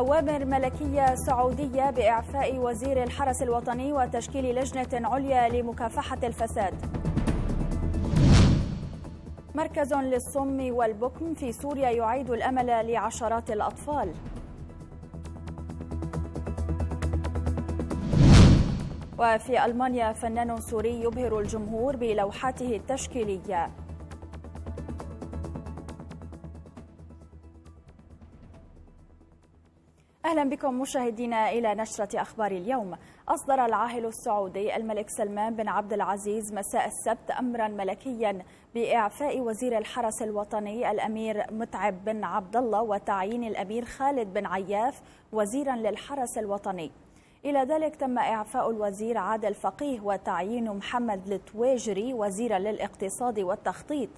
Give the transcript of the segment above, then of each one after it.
أوامر ملكية سعودية بإعفاء وزير الحرس الوطني وتشكيل لجنة عليا لمكافحة الفساد مركز للصم والبكم في سوريا يعيد الأمل لعشرات الأطفال وفي ألمانيا فنان سوري يبهر الجمهور بلوحاته التشكيلية أهلا بكم مشاهدينا إلى نشرة أخبار اليوم أصدر العاهل السعودي الملك سلمان بن عبد العزيز مساء السبت أمرا ملكيا بإعفاء وزير الحرس الوطني الأمير متعب بن عبد الله وتعيين الأمير خالد بن عياف وزيرا للحرس الوطني إلى ذلك تم إعفاء الوزير عادل فقيه وتعيين محمد لتواجري وزيرا للاقتصاد والتخطيط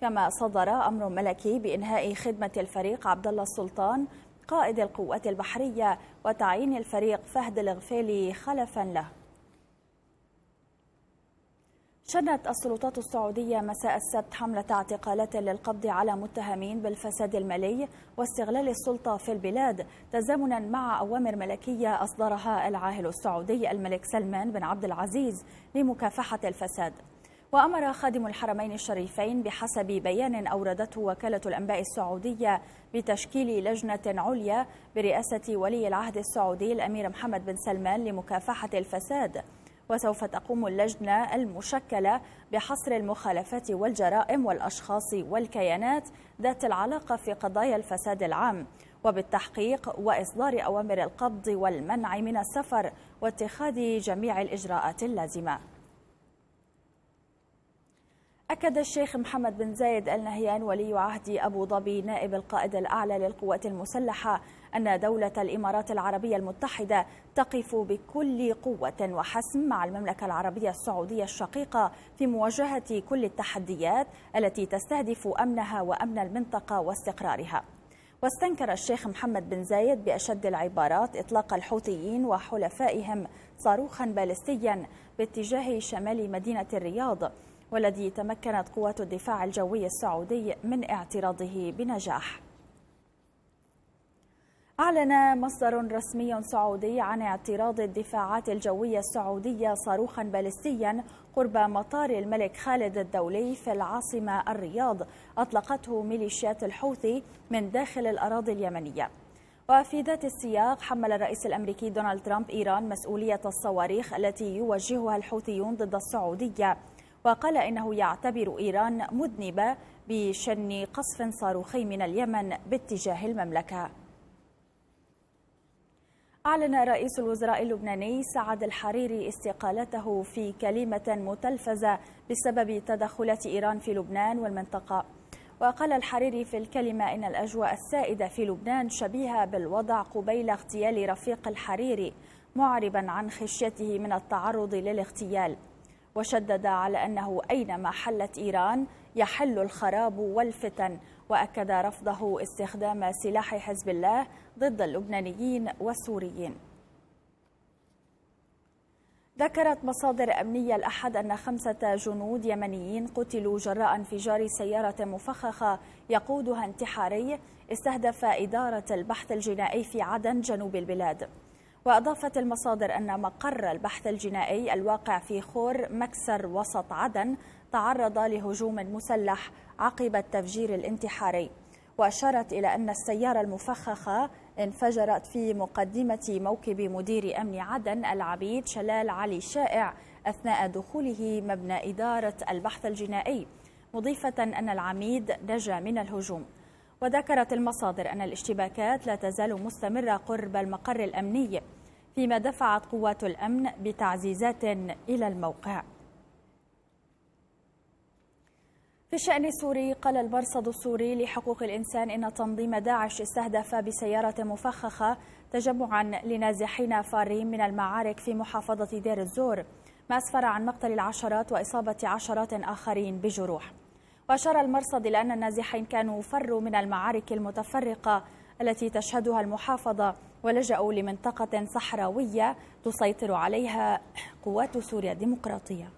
كما صدر أمر ملكي بإنهاء خدمة الفريق عبد الله السلطان قائد القوات البحرية وتعيين الفريق فهد الغفيلي خلفا له شنت السلطات السعودية مساء السبت حملة اعتقالات للقبض على متهمين بالفساد المالي واستغلال السلطة في البلاد تزامنا مع أوامر ملكية أصدرها العاهل السعودي الملك سلمان بن عبد العزيز لمكافحة الفساد وأمر خادم الحرمين الشريفين بحسب بيان أوردته وكالة الأنباء السعودية بتشكيل لجنة عليا برئاسة ولي العهد السعودي الأمير محمد بن سلمان لمكافحة الفساد وسوف تقوم اللجنة المشكلة بحصر المخالفات والجرائم والأشخاص والكيانات ذات العلاقة في قضايا الفساد العام وبالتحقيق وإصدار أوامر القبض والمنع من السفر واتخاذ جميع الإجراءات اللازمة أكد الشيخ محمد بن زايد النهيان ولي عهد أبو ظبي نائب القائد الأعلى للقوات المسلحة أن دولة الإمارات العربية المتحدة تقف بكل قوة وحسم مع المملكة العربية السعودية الشقيقة في مواجهة كل التحديات التي تستهدف أمنها وأمن المنطقة واستقرارها واستنكر الشيخ محمد بن زايد بأشد العبارات إطلاق الحوثيين وحلفائهم صاروخا بالستيا باتجاه شمال مدينة الرياض والذي تمكنت قوات الدفاع الجوي السعودي من اعتراضه بنجاح أعلن مصدر رسمي سعودي عن اعتراض الدفاعات الجوية السعودية صاروخا باليستيا قرب مطار الملك خالد الدولي في العاصمة الرياض أطلقته ميليشيات الحوثي من داخل الأراضي اليمنية وفي ذات السياق حمل الرئيس الأمريكي دونالد ترامب إيران مسؤولية الصواريخ التي يوجهها الحوثيون ضد السعودية وقال إنه يعتبر إيران مذنبة بشن قصف صاروخي من اليمن باتجاه المملكة أعلن رئيس الوزراء اللبناني سعد الحريري استقالته في كلمة متلفزة بسبب تدخلات إيران في لبنان والمنطقة وقال الحريري في الكلمة إن الأجواء السائدة في لبنان شبيهة بالوضع قبيل اغتيال رفيق الحريري معربا عن خشيته من التعرض للاغتيال وشدد على أنه أينما حلت إيران يحل الخراب والفتن وأكد رفضه استخدام سلاح حزب الله ضد اللبنانيين والسوريين ذكرت مصادر أمنية الأحد أن خمسة جنود يمنيين قتلوا جراء انفجار سيارة مفخخة يقودها انتحاري استهدف إدارة البحث الجنائي في عدن جنوب البلاد وأضافت المصادر أن مقر البحث الجنائي الواقع في خور مكسر وسط عدن تعرض لهجوم مسلح عقب التفجير الانتحاري وأشارت إلى أن السيارة المفخخة انفجرت في مقدمة موكب مدير أمن عدن العبيد شلال علي شائع أثناء دخوله مبنى إدارة البحث الجنائي مضيفة أن العميد نجا من الهجوم وذكرت المصادر أن الاشتباكات لا تزال مستمرة قرب المقر الأمني فيما دفعت قوات الأمن بتعزيزات إلى الموقع في الشأن السوري قال المرصد السوري لحقوق الإنسان إن تنظيم داعش استهدف بسيارة مفخخة تجمعا لنازحين فارين من المعارك في محافظة دير الزور ما أسفر عن مقتل العشرات وإصابة عشرات آخرين بجروح وأشار المرصد إلى أن النازحين كانوا فروا من المعارك المتفرقة التي تشهدها المحافظة ولجأوا لمنطقة صحراوية تسيطر عليها قوات سوريا الديمقراطية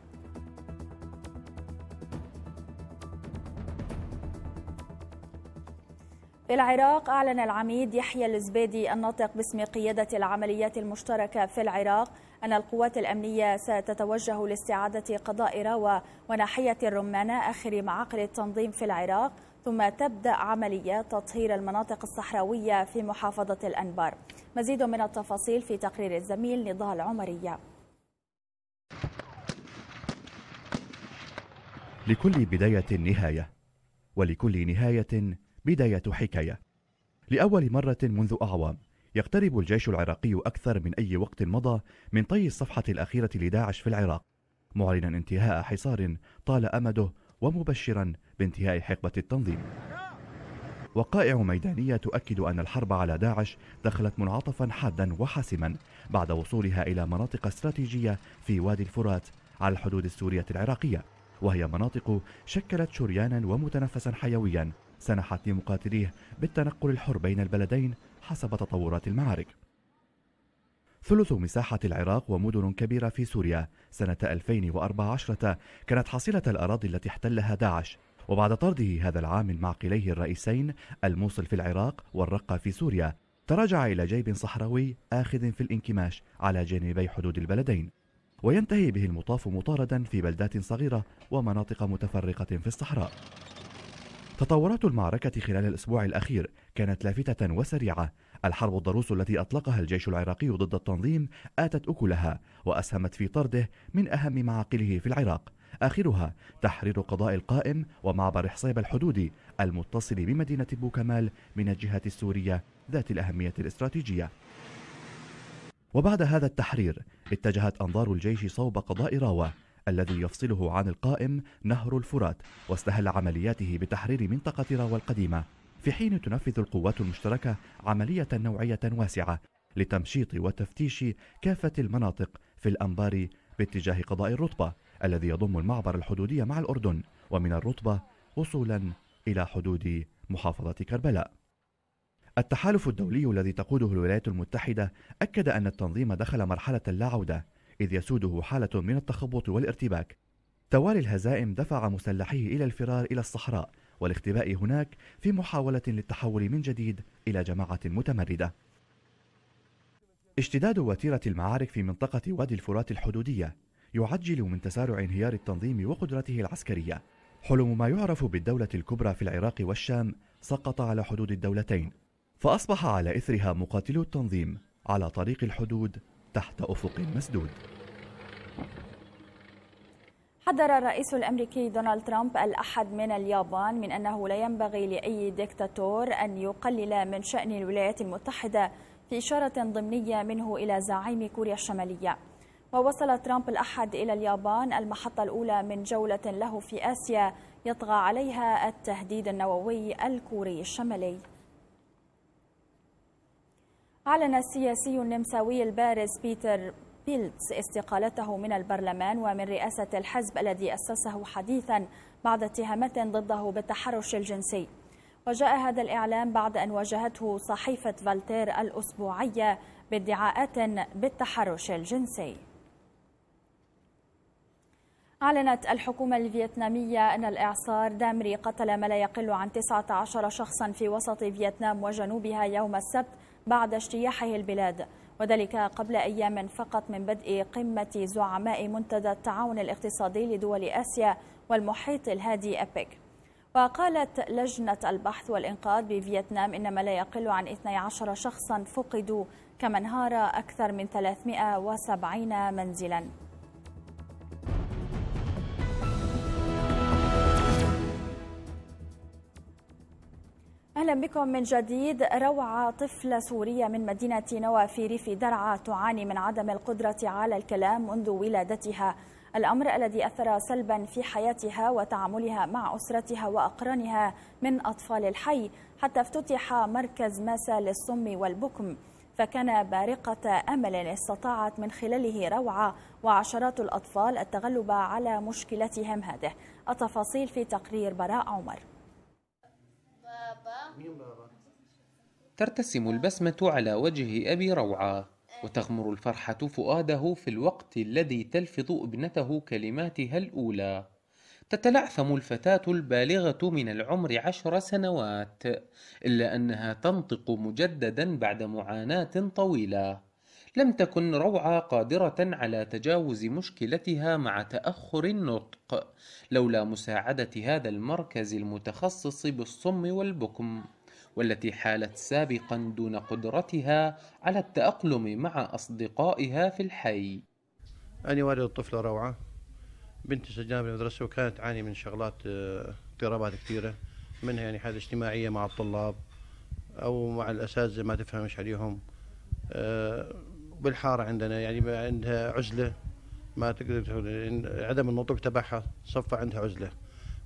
في العراق أعلن العميد يحيى الزبيدي الناطق باسم قيادة العمليات المشتركة في العراق أن القوات الأمنية ستتوجه لاستعادة قضاء راوة وناحية الرمانة آخر معاقل التنظيم في العراق ثم تبدأ عملية تطهير المناطق الصحراوية في محافظة الأنبار مزيد من التفاصيل في تقرير الزميل نضال عمرية لكل بداية نهاية ولكل نهاية بداية حكاية لأول مرة منذ أعوام يقترب الجيش العراقي أكثر من أي وقت مضى من طي الصفحة الأخيرة لداعش في العراق معلنا انتهاء حصار طال أمده ومبشرا بانتهاء حقبة التنظيم وقائع ميدانية تؤكد أن الحرب على داعش دخلت منعطفا حادا وحاسما بعد وصولها إلى مناطق استراتيجية في وادي الفرات على الحدود السورية العراقية وهي مناطق شكلت شريانا ومتنفسا حيويا سنحت لمقاتليه بالتنقل الحر بين البلدين حسب تطورات المعارك ثلث مساحة العراق ومدن كبيرة في سوريا سنة 2014 كانت حصيلة الأراضي التي احتلها داعش وبعد طرده هذا العام من معقليه الرئيسين الموصل في العراق والرقة في سوريا تراجع إلى جيب صحراوي آخذ في الانكماش على جانبي حدود البلدين وينتهي به المطاف مطاردا في بلدات صغيرة ومناطق متفرقة في الصحراء تطورات المعركة خلال الأسبوع الأخير كانت لافتة وسريعة الحرب الضروس التي أطلقها الجيش العراقي ضد التنظيم آتت أكلها وأسهمت في طرده من أهم معاقله في العراق آخرها تحرير قضاء القائم ومعبر حصيب الحدودي المتصل بمدينة بوكمال من الجهة السورية ذات الأهمية الاستراتيجية وبعد هذا التحرير اتجهت أنظار الجيش صوب قضاء راوة الذي يفصله عن القائم نهر الفرات واستهل عملياته بتحرير منطقة راوة القديمة في حين تنفذ القوات المشتركة عملية نوعية واسعة لتمشيط وتفتيش كافة المناطق في الأنبار باتجاه قضاء الرطبة الذي يضم المعبر الحدودي مع الأردن ومن الرطبة وصولا إلى حدود محافظة كربلاء. التحالف الدولي الذي تقوده الولايات المتحدة أكد أن التنظيم دخل مرحلة لا عودة إذ يسوده حالة من التخبط والارتباك توالي الهزائم دفع مسلحيه إلى الفرار إلى الصحراء والاختباء هناك في محاولة للتحول من جديد إلى جماعة متمردة اشتداد وتيرة المعارك في منطقة وادي الفرات الحدودية يعجل من تسارع انهيار التنظيم وقدرته العسكرية حلم ما يعرف بالدولة الكبرى في العراق والشام سقط على حدود الدولتين فأصبح على إثرها مقاتلو التنظيم على طريق الحدود تحت أفق مسدود حذر الرئيس الامريكي دونالد ترامب الاحد من اليابان من انه لا ينبغي لاي دكتاتور ان يقلل من شان الولايات المتحده في اشاره ضمنيه منه الى زعيم كوريا الشماليه. ووصل ترامب الاحد الى اليابان المحطه الاولى من جوله له في اسيا يطغى عليها التهديد النووي الكوري الشمالي. أعلن السياسي النمساوي البارز بيتر بيلتس استقالته من البرلمان ومن رئاسة الحزب الذي أسسه حديثا بعد اتهامات ضده بالتحرش الجنسي وجاء هذا الإعلام بعد أن واجهته صحيفة فالتير الأسبوعية بادعاءات بالتحرش الجنسي أعلنت الحكومة الفيتنامية أن الإعصار دامري قتل ما لا يقل عن 19 شخصا في وسط فيتنام وجنوبها يوم السبت بعد اجتياحه البلاد وذلك قبل أيام فقط من بدء قمة زعماء منتدى التعاون الاقتصادي لدول آسيا والمحيط الهادي أبيك وقالت لجنة البحث والإنقاذ بفيتنام إنما لا يقل عن 12 شخصا فقدوا كما انهار أكثر من 370 منزلا اهلا بكم من جديد روعه طفله سوريه من مدينه نوى في ريف درعا تعاني من عدم القدره على الكلام منذ ولادتها الامر الذي اثر سلبا في حياتها وتعاملها مع اسرتها واقرانها من اطفال الحي حتى افتتح مركز ماسا للصم والبكم فكان بارقة أمل استطاعت من خلاله روعة وعشرات الأطفال التغلب على مشكلتهم هذه التفاصيل في تقرير براء عمر ترتسم البسمة على وجه أبي روعة وتغمر الفرحة فؤاده في الوقت الذي تلفظ ابنته كلماتها الأولى تتلعثم الفتاة البالغة من العمر عشر سنوات إلا أنها تنطق مجددا بعد معاناة طويلة لم تكن روعة قادرة على تجاوز مشكلتها مع تأخر النطق لولا مساعدة هذا المركز المتخصص بالصم والبكم والتي حالت سابقا دون قدرتها على التأقلم مع أصدقائها في الحي أنا والد الطفلة روعة بنت سجلها بالمدرسة وكانت تعاني من شغلات آه، اضطرابات كثيرة منها يعني حالة اجتماعية مع الطلاب أو مع الأساتذة ما تفهمش عليهم آه، بالحاره عندنا يعني عندها عزله ما تقدر عدم النطق تبعها صفى عندها عزله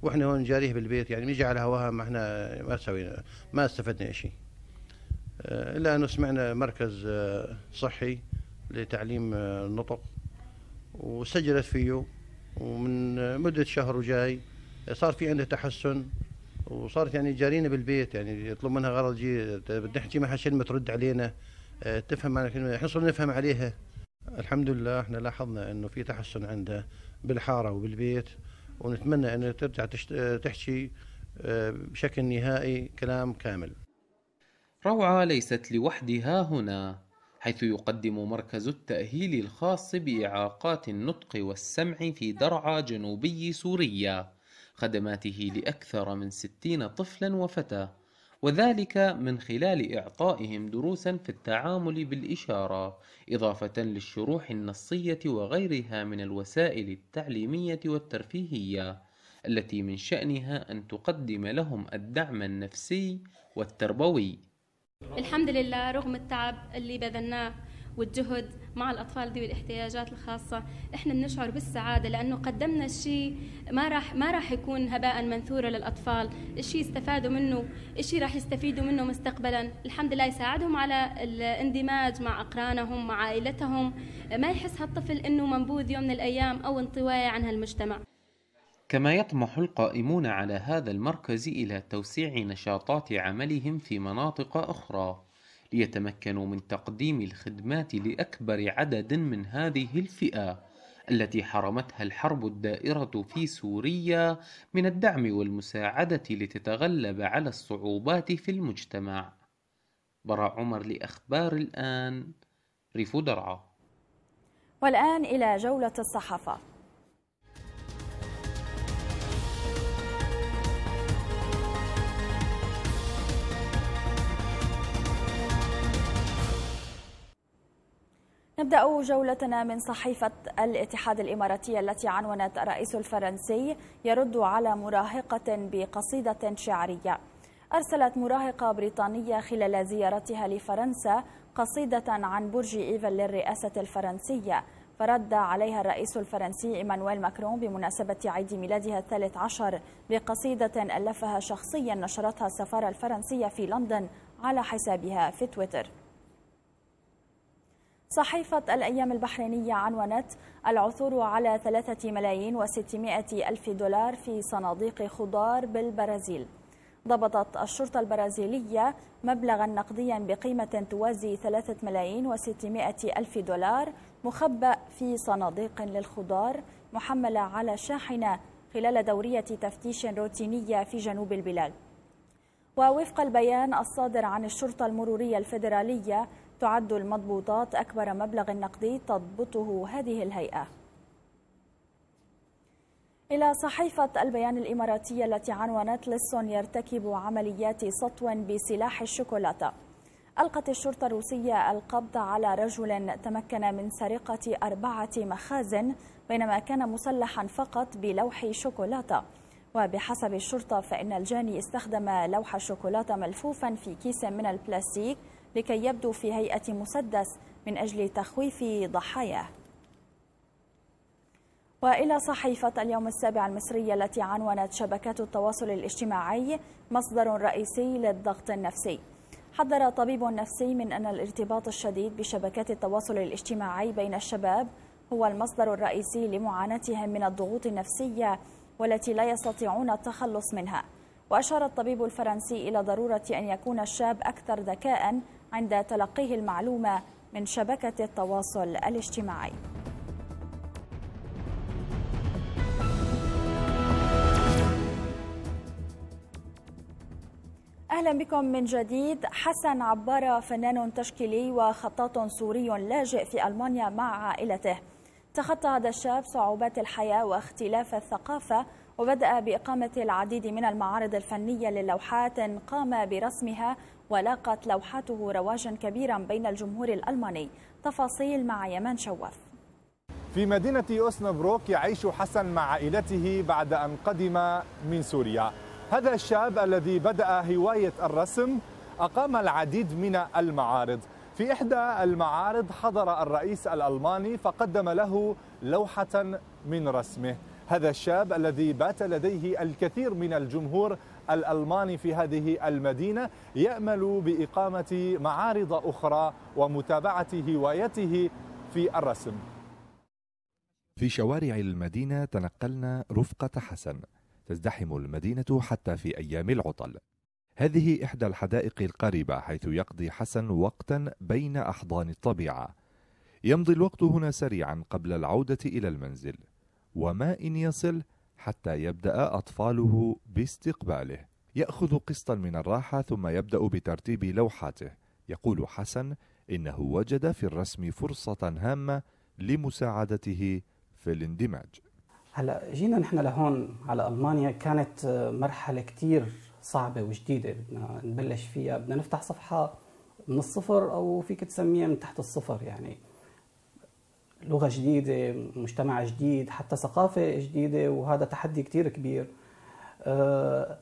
واحنا هون جاريه بالبيت يعني نجي على هواها ما احنا ما سوينا ما استفدنا شيء آه، الا انه سمعنا مركز آه، صحي لتعليم آه، النطق وسجلت فيه ومن مده شهر وجاي صار في عنده تحسن وصارت يعني جارينا بالبيت يعني يطلب منها غرض جي بدنا طيب، نحكي معها شنو ترد علينا آه، تفهم معنى الكلمه احنا صرنا نفهم عليها الحمد لله احنا لاحظنا انه في تحسن عندها بالحاره وبالبيت ونتمنى انها ترجع آه، تحكي آه، بشكل نهائي كلام كامل. روعه ليست لوحدها هنا حيث يقدم مركز التاهيل الخاص باعاقات النطق والسمع في درعا جنوبي سوريا خدماته لاكثر من 60 طفلا وفتاه وذلك من خلال إعطائهم دروسا في التعامل بالإشارة، إضافة للشروح النصية وغيرها من الوسائل التعليمية والترفيهية، التي من شأنها أن تقدم لهم الدعم النفسي والتربوي. الحمد لله رغم التعب اللي بذلناه والجهد مع الأطفال ذوي الاحتياجات الخاصة إحنا بنشعر بالسعادة لأنه قدمنا شيء ما راح ما راح يكون هباء منثورا للأطفال شيء استفادوا منه شيء راح يستفيدوا منه مستقبلا الحمد لله يساعدهم على الاندماج مع أقرانهم مع عائلتهم ما يحس هالطفل أنه منبوذ يوم من الأيام أو انطوائي عن هالمجتمع كما يطمح القائمون على هذا المركز إلى توسيع نشاطات عملهم في مناطق أخرى ليتمكنوا من تقديم الخدمات لأكبر عدد من هذه الفئة التي حرمتها الحرب الدائرة في سوريا من الدعم والمساعدة لتتغلب على الصعوبات في المجتمع. برا عمر لأخبار الآن ريف درعا. والآن إلى جولة الصحافة. نبدأ جولتنا من صحيفة الاتحاد الإماراتي التي عنونت الرئيس الفرنسي يرد على مراهقة بقصيدة شعرية أرسلت مراهقة بريطانية خلال زيارتها لفرنسا قصيدة عن برج إيفل للرئاسة الفرنسية فرد عليها الرئيس الفرنسي إيمانويل ماكرون بمناسبة عيد ميلادها الثالث عشر بقصيدة ألفها شخصيا نشرتها السفارة الفرنسية في لندن على حسابها في تويتر صحيفة الأيام البحرينية عنونت العثور على ثلاثة ملايين وستمائة ألف دولار في صناديق خضار بالبرازيل ضبطت الشرطة البرازيلية مبلغا نقديا بقيمة توازي ثلاثة ملايين وستمائة ألف دولار مخبأ في صناديق للخضار محملة على شاحنة خلال دورية تفتيش روتينية في جنوب البلاد ووفق البيان الصادر عن الشرطة المرورية الفيدرالية تعد المضبوطات أكبر مبلغ نقدي تضبطه هذه الهيئة إلى صحيفة البيان الإماراتية التي عنونت لسون يرتكب عمليات سطو بسلاح الشوكولاتة ألقت الشرطة الروسية القبض على رجل تمكن من سرقة أربعة مخازن بينما كان مسلحا فقط بلوح شوكولاتة وبحسب الشرطة فإن الجاني استخدم لوح الشوكولاتة ملفوفا في كيس من البلاستيك لكي يبدو في هيئة مسدس من أجل تخويف ضحاياه وإلى صحيفة اليوم السابع المصرية التي عنونت شبكات التواصل الاجتماعي مصدر رئيسي للضغط النفسي حذر طبيب نفسي من أن الارتباط الشديد بشبكات التواصل الاجتماعي بين الشباب هو المصدر الرئيسي لمعاناتهم من الضغوط النفسية والتي لا يستطيعون التخلص منها وأشار الطبيب الفرنسي إلى ضرورة أن يكون الشاب أكثر ذكاء عند تلقيه المعلومة من شبكة التواصل الاجتماعي اهلا بكم من جديد حسن عبارة فنان تشكيلي وخطاط سوري لاجئ في المانيا مع عائلته تخطى هذا الشاب صعوبات الحياه واختلاف الثقافه وبدا باقامه العديد من المعارض الفنيه للوحات قام برسمها ولاقت لوحاته رواجا كبيرا بين الجمهور الألماني تفاصيل مع يمان شواف في مدينة أوسنبروك يعيش حسن مع عائلته بعد أن قدم من سوريا هذا الشاب الذي بدأ هواية الرسم أقام العديد من المعارض في إحدى المعارض حضر الرئيس الألماني فقدم له لوحة من رسمه هذا الشاب الذي بات لديه الكثير من الجمهور الألماني في هذه المدينة يأمل بإقامة معارض أخرى ومتابعة هوايته في الرسم في شوارع المدينة تنقلنا رفقة حسن تزدحم المدينة حتى في أيام العطل هذه إحدى الحدائق القريبة حيث يقضي حسن وقتا بين أحضان الطبيعة يمضي الوقت هنا سريعا قبل العودة إلى المنزل وماء يصل حتى يبدأ أطفاله باستقباله. يأخذ قسطا من الراحة ثم يبدأ بترتيب لوحاته. يقول حسن: إنه وجد في الرسم فرصة هامة لمساعدته في الاندماج. هلا جينا نحن لهون على المانيا كانت مرحله كثير صعبه وجديده بدنا نبلش فيها بدنا نفتح صفحه من الصفر او فيك تسميها من تحت الصفر يعني لغه جديده مجتمع جديد حتى ثقافه جديده وهذا تحدي كثير كبير أه،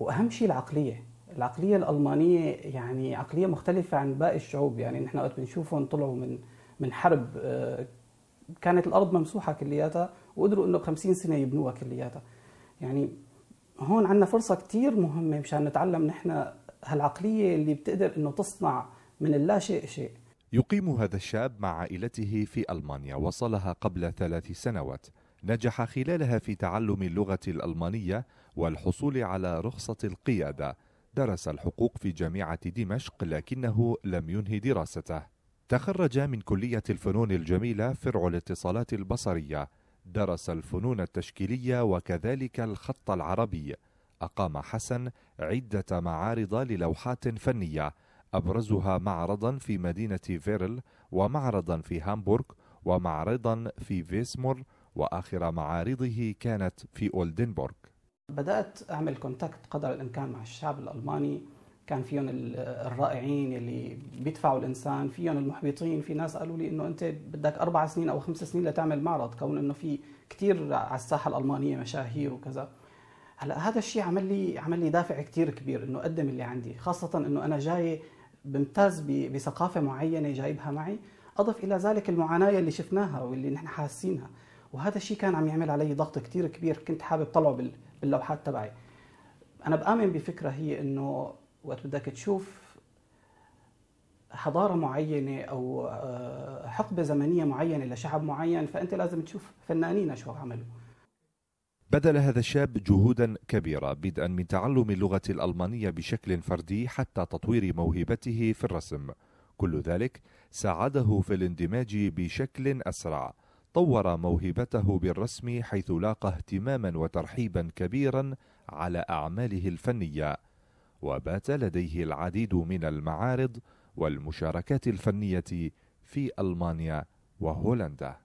واهم شيء العقليه العقليه الالمانيه يعني عقليه مختلفه عن باقي الشعوب يعني نحن وقت بنشوفهم طلعوا من من حرب أه، كانت الارض ممسوحه كلياتها وقدروا انه ب 50 سنه يبنوها كلياتها يعني هون عندنا فرصه كثير مهمه مشان نتعلم نحن هالعقليه اللي بتقدر انه تصنع من اللا شيء شيء يقيم هذا الشاب مع عائلته في ألمانيا وصلها قبل ثلاث سنوات نجح خلالها في تعلم اللغة الألمانية والحصول على رخصة القيادة درس الحقوق في جامعة دمشق لكنه لم ينهي دراسته تخرج من كلية الفنون الجميلة فرع الاتصالات البصرية درس الفنون التشكيلية وكذلك الخط العربي أقام حسن عدة معارض للوحات فنية أبرزها معرضا في مدينة فيرل ومعرضا في هامبورغ ومعرضا في فيسمور وآخر معارضه كانت في أولدنبورغ بدأت أعمل كونتاكت قدر الإمكان مع الشعب الألماني كان فيهم الرائعين اللي بيدفعوا الإنسان فيهم المحبطين في ناس قالوا لي إنه أنت بدك أربع سنين أو خمس سنين لتعمل معرض كون إنه في كتير على الساحة الألمانية مشاهير وكذا هلا هذا الشيء عمل لي عمل لي دافع كثير كبير انه اقدم اللي عندي خاصه انه انا جاي بمتاز بثقافه معينه جايبها معي اضف الى ذلك المعاناه اللي شفناها واللي نحن حاسينها وهذا الشيء كان عم يعمل علي ضغط كثير كبير كنت حابب طلعه باللوحات تبعي انا بامن بفكره هي انه وقت بدك تشوف حضارة معينة أو آه، حقبة زمنية معينة لشعب معين فأنت لازم تشوف فنانين شو عملوا بذل هذا الشاب جهودا كبيرة بدءا من تعلم اللغة الألمانية بشكل فردي حتى تطوير موهبته في الرسم كل ذلك ساعده في الاندماج بشكل أسرع طور موهبته بالرسم حيث لاقى اهتماما وترحيبا كبيرا على أعماله الفنية وبات لديه العديد من المعارض والمشاركات الفنية في ألمانيا وهولندا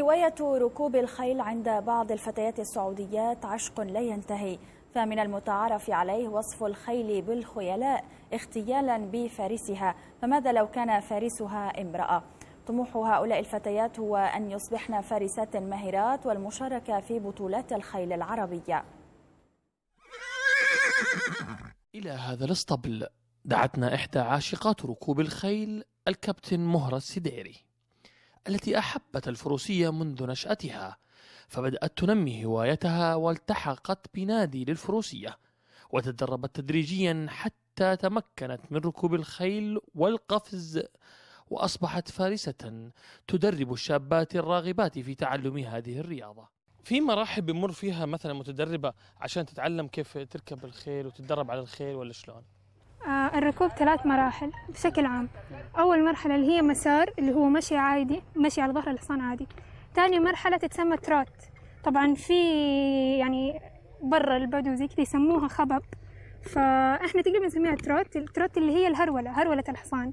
هواية ركوب الخيل عند بعض الفتيات السعوديات عشق لا ينتهي فمن المتعارف عليه وصف الخيل بالخيلاء اختيالا بفارسها فماذا لو كان فارسها امرأة؟ طموح هؤلاء الفتيات هو أن يصبحن فارسات ماهرات والمشاركة في بطولات الخيل العربية إلى هذا الاسطبل دعتنا إحدى عاشقات ركوب الخيل الكابتن مهرة السديري التي أحبت الفروسية منذ نشأتها فبدأت تنمي هوايتها والتحقت بنادي للفروسية وتدربت تدريجيا حتى تمكنت من ركوب الخيل والقفز وأصبحت فارسة تدرب الشابات الراغبات في تعلم هذه الرياضة في مراحل بمر فيها مثلا متدربه عشان تتعلم كيف تركب الخيل وتتدرب على الخيل ولا شلون؟ آه، الركوب ثلاث مراحل بشكل عام أول مرحلة اللي هي مسار اللي هو مشي عادي مشي على ظهر الحصان عادي تاني مرحلة تتسمى ترات طبعا في يعني برا البدو زي كذا يسموها خبب فاحنا تقريبا نسميها تروت التروت اللي هي الهرولة هرولة الحصان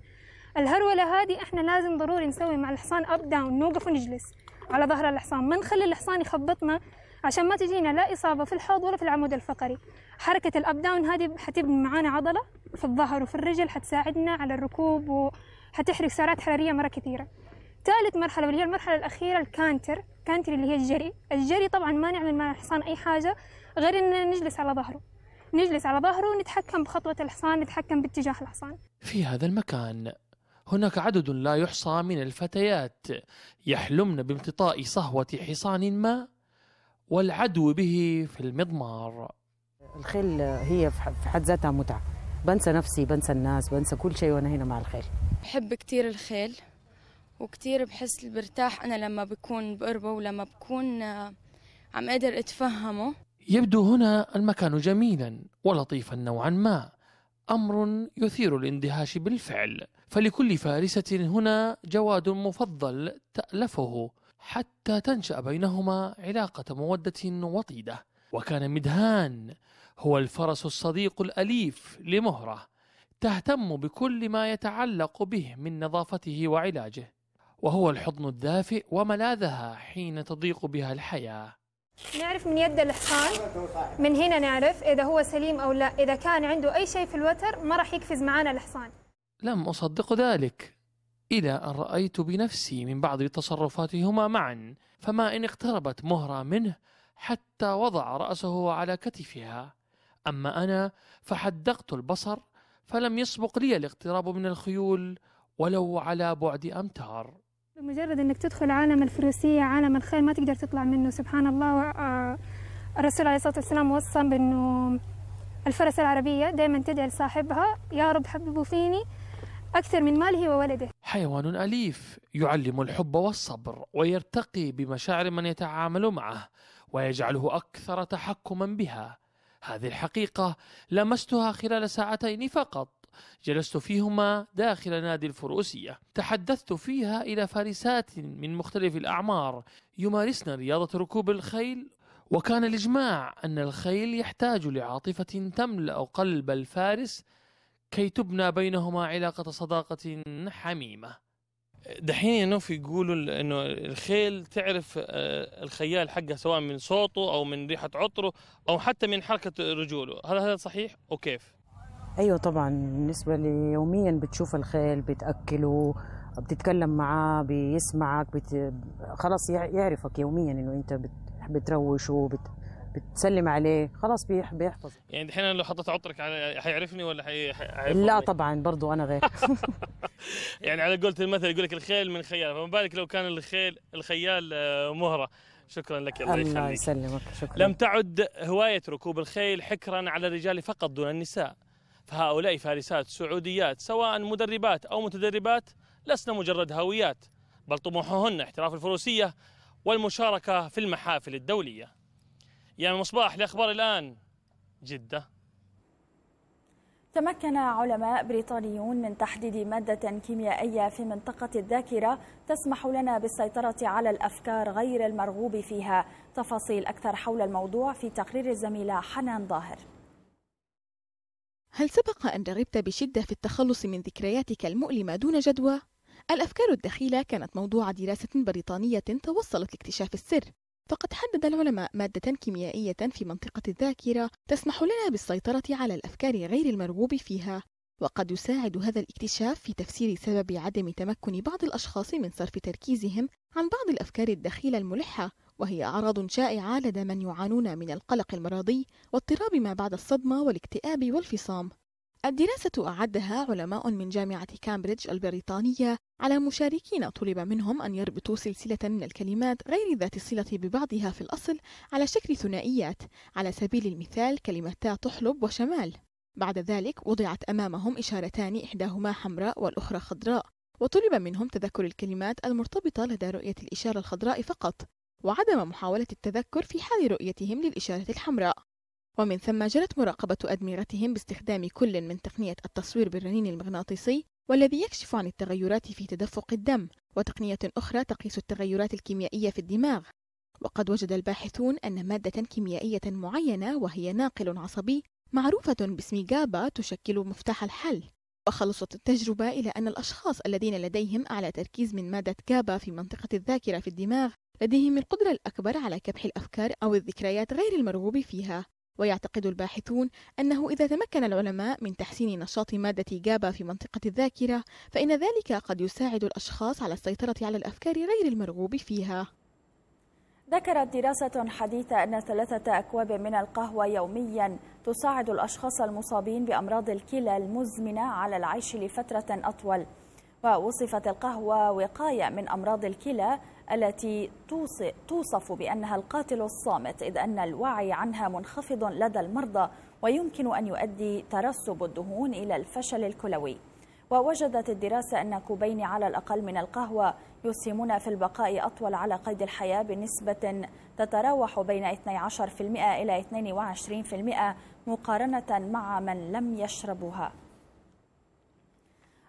الهرولة هذه احنا لازم ضروري نسوي مع الحصان اب داون نوقف ونجلس على ظهر الحصان ما نخلي الحصان يخبطنا عشان ما تجينا لا إصابة في الحوض ولا في العمود الفقري حركة الأب داون هذه حتبني معانا عضلة في الظهر وفي الرجل حتساعدنا على الركوب وحتحرق سعرات حرارية مرة كثيرة ثالث مرحلة واللي هي المرحلة الأخيرة الكانتر كانتر اللي هي الجري الجري طبعا ما نعمل مع الحصان أي حاجة غير إننا نجلس على ظهره نجلس على ظهره ونتحكم بخطوة الحصان نتحكم باتجاه الحصان في هذا المكان هناك عدد لا يحصى من الفتيات يحلمن بامتطاء صهوة حصان ما والعدو به في المضمار الخيل هي في حد ذاتها متعة بنسى نفسي بنسى الناس بنسى كل شيء وأنا هنا مع الخيل بحب كتير الخيل وكتير بحس برتاح أنا لما بكون بقربه ولما بكون آه، عم أقدر أتفهمه يبدو هنا المكان جميلا ولطيفا نوعا ما أمر يثير الاندهاش بالفعل فلكل فارسة هنا جواد مفضل تألفه حتى تنشأ بينهما علاقة مودة وطيدة وكان مدهان هو الفرس الصديق الأليف لمهرة تهتم بكل ما يتعلق به من نظافته وعلاجه وهو الحضن الدافئ وملاذها حين تضيق بها الحياة نعرف من يد الحصان من هنا نعرف إذا هو سليم أو لا إذا كان عنده أي شيء في الوتر ما راح يقفز معانا الحصان لم أصدق ذلك إلى أن رأيت بنفسي من بعض تصرفاتهما معا فما إن اقتربت مهرة منه حتى وضع رأسه على كتفها أما أنا فحدقت البصر فلم يسبق لي الاقتراب من الخيول ولو على بعد أمتار مجرد أنك تدخل عالم الفروسية عالم الخيل ما تقدر تطلع منه سبحان الله آه، الرسول عليه الصلاة والسلام وصى بأنه الفرس العربية دائما تدعي لصاحبها يا رب حببوا فيني أكثر من ماله وولده حيوان أليف يعلم الحب والصبر ويرتقي بمشاعر من يتعامل معه ويجعله أكثر تحكما بها هذه الحقيقة لمستها خلال ساعتين فقط جلست فيهما داخل نادي الفروسية تحدثت فيها إلى فارسات من مختلف الأعمار يمارسن رياضة ركوب الخيل وكان الإجماع أن الخيل يحتاج لعاطفة تملأ قلب الفارس كي تبنى بينهما علاقة صداقة حميمة دحين نوف يقولوا انه الخيل تعرف آه، الخيال حقها سواء من صوته او من ريحه عطره او حتى من حركه رجوله هل هذا صحيح وكيف ايوه طبعا بالنسبه لي يوميا بتشوف الخيل بتاكله بتتكلم معاه بيسمعك بت... خلاص يعرفك يوميا انه انت بت... بتروشه بت... بتسلم عليه خلاص بيحفظ يعني دحين لو حطيت عطرك على حيعرفني ولا حي... حيعرفني؟ لا طبعا برضو انا غير يعني على قولة المثل يقول لك الخيل من خيال فما بالك لو كان الخيل الخيال آه، مهره شكرا لك الله يخليك الله يسلمك شكرا لم تعد هوايه ركوب الخيل حكرا على الرجال فقط دون النساء فهؤلاء فارسات سعوديات سواء مدربات او متدربات لسن مجرد هاويات بل طموحهن احتراف الفروسيه والمشاركه في المحافل الدوليه يا مصباح الأخبار الآن جدة تمكن علماء بريطانيون من تحديد مادة كيميائية في منطقة الذاكرة تسمح لنا بالسيطرة على الأفكار غير المرغوب فيها تفاصيل أكثر حول الموضوع في تقرير الزميلة حنان ظاهر هل سبق أن رغبت بشدة في التخلص من ذكرياتك المؤلمة دون جدوى؟ الأفكار الدخيلة كانت موضوع دراسة بريطانية توصلت لاكتشاف السر فقد حدد العلماء مادة كيميائية في منطقة الذاكرة تسمح لنا بالسيطرة على الأفكار غير المرغوب فيها وقد يساعد هذا الاكتشاف في تفسير سبب عدم تمكن بعض الأشخاص من صرف تركيزهم عن بعض الأفكار الدخيلة الملحة وهي أعراض شائعة لدى من يعانون من القلق المرضي واضطراب ما بعد الصدمة والاكتئاب والفصام الدراسة أعدها علماء من جامعة كامبريدج البريطانية على مشاركين طلب منهم أن يربطوا سلسلة من الكلمات غير ذات الصلة ببعضها في الأصل على شكل ثنائيات على سبيل المثال كلمتا تحلب وشمال بعد ذلك وضعت أمامهم إشارتان إحداهما حمراء والأخرى خضراء وطلب منهم تذكر الكلمات المرتبطة لدى رؤية الإشارة الخضراء فقط وعدم محاولة التذكر في حال رؤيتهم للإشارة الحمراء ومن ثم جرت مراقبة أدمغتهم باستخدام كل من تقنية التصوير بالرنين المغناطيسي والذي يكشف عن التغيرات في تدفق الدم وتقنية أخرى تقيس التغيرات الكيميائية في الدماغ وقد وجد الباحثون أن مادة كيميائية معينة وهي ناقل عصبي معروفة باسم جابا تشكل مفتاح الحل وخلصت التجربة إلى أن الأشخاص الذين لديهم أعلى تركيز من مادة جابا في منطقة الذاكرة في الدماغ لديهم القدرة الأكبر على كبح الأفكار أو الذكريات غير المرغوب فيها ويعتقد الباحثون أنه إذا تمكن العلماء من تحسين نشاط مادة جابا في منطقة الذاكرة فإن ذلك قد يساعد الأشخاص على السيطرة على الأفكار غير المرغوب فيها ذكرت دراسة حديثة أن ثلاثة أكواب من القهوة يوميا تساعد الأشخاص المصابين بأمراض الكلى المزمنة على العيش لفترة أطول ووصفت القهوة وقاية من أمراض الكلى التي توصف بأنها القاتل الصامت إذ أن الوعي عنها منخفض لدى المرضى ويمكن أن يؤدي ترسب الدهون إلى الفشل الكلوي ووجدت الدراسة أن كوبين على الأقل من القهوة يسهمون في البقاء أطول على قيد الحياة بنسبة تتراوح بين 12% إلى 22% مقارنة مع من لم يشربوها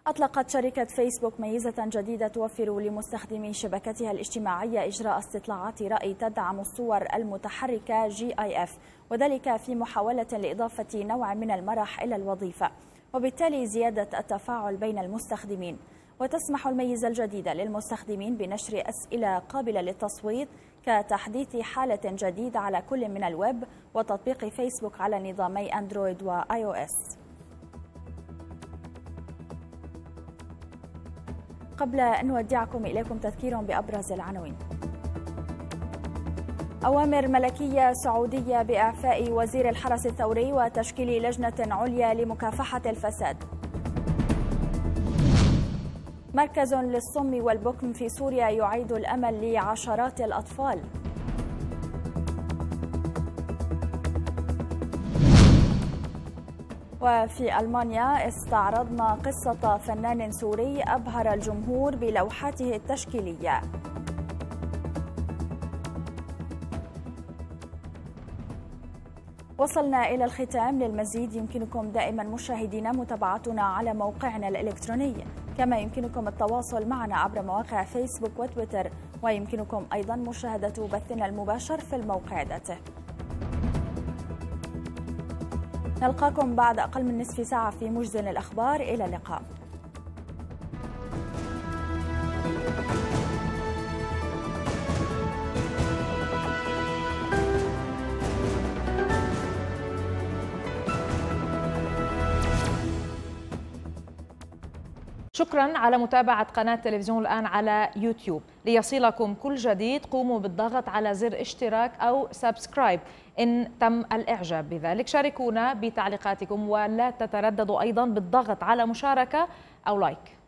أطلقت شركة فيسبوك ميزة جديدة توفر لمستخدمي شبكتها الاجتماعية إجراء استطلاعات رأي تدعم الصور المتحركة جي آي إف وذلك في محاولة لإضافة نوع من المرح إلى الوظيفة وبالتالي زيادة التفاعل بين المستخدمين وتسمح الميزة الجديدة للمستخدمين بنشر أسئلة قابلة للتصويت كتحديث حالة جديدة على كل من الويب وتطبيق فيسبوك على نظامي أندرويد وآي أو إس قبل أن نودعكم إليكم تذكير بأبرز العناوين أوامر ملكية سعودية بإعفاء وزير الحرس الثوري وتشكيل لجنة عليا لمكافحة الفساد مركز للصم والبكم في سوريا يعيد الأمل لعشرات الأطفال وفي ألمانيا استعرضنا قصة فنان سوري أبهر الجمهور بلوحته التشكيلية وصلنا إلى الختام للمزيد يمكنكم دائما مشاهدينا متابعتنا على موقعنا الإلكتروني كما يمكنكم التواصل معنا عبر مواقع فيسبوك وتويتر ويمكنكم أيضا مشاهدة بثنا المباشر في الموقع ذاته نلقاكم بعد أقل من نصف ساعة في مجزن الأخبار إلى اللقاء شكرا على متابعة قناة تلفزيون الآن على يوتيوب ليصلكم كل جديد قوموا بالضغط على زر اشتراك أو سبسكرايب إن تم الإعجاب بذلك شاركونا بتعليقاتكم ولا تترددوا أيضا بالضغط على مشاركة أو لايك